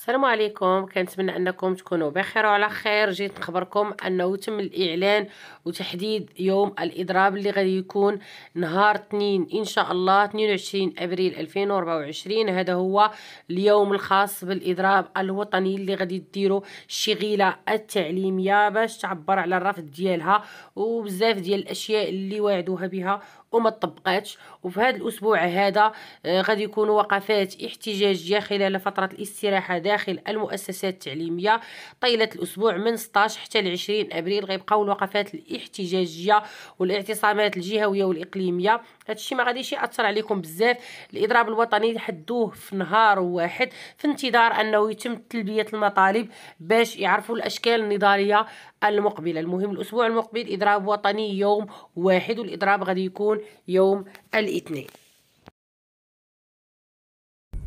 السلام عليكم كنتمنى انكم تكونوا بخير وعلى خير جيت نخبركم انه تم الاعلان وتحديد يوم الاضراب اللي غادي يكون نهار 2 ان شاء الله 22 ابريل 2024 هذا هو اليوم الخاص بالاضراب الوطني اللي غادي ديروا الشغيله التعليميه باش تعبر على الرفض ديالها وبزاف ديال الاشياء اللي وعدوها بها وما طبقاتش وفي هذا الاسبوع هذا آه، غادي يكونوا وقفات احتجاجيه خلال فتره الاستراحه داخل المؤسسات التعليمية طيلة الأسبوع من 16 حتى 20 أبريل غيبقاو الوقفات الاحتجاجية والاعتصامات الجهوية والإقليمية هادشي ما غاديش يأثر عليكم بزاف الإضراب الوطني حدوه في نهار واحد في انتظار أنه يتم تلبية المطالب باش يعرفوا الأشكال النضالية المقبلة المهم الأسبوع المقبل إضراب وطني يوم واحد والإضراب غادي يكون يوم الاثنين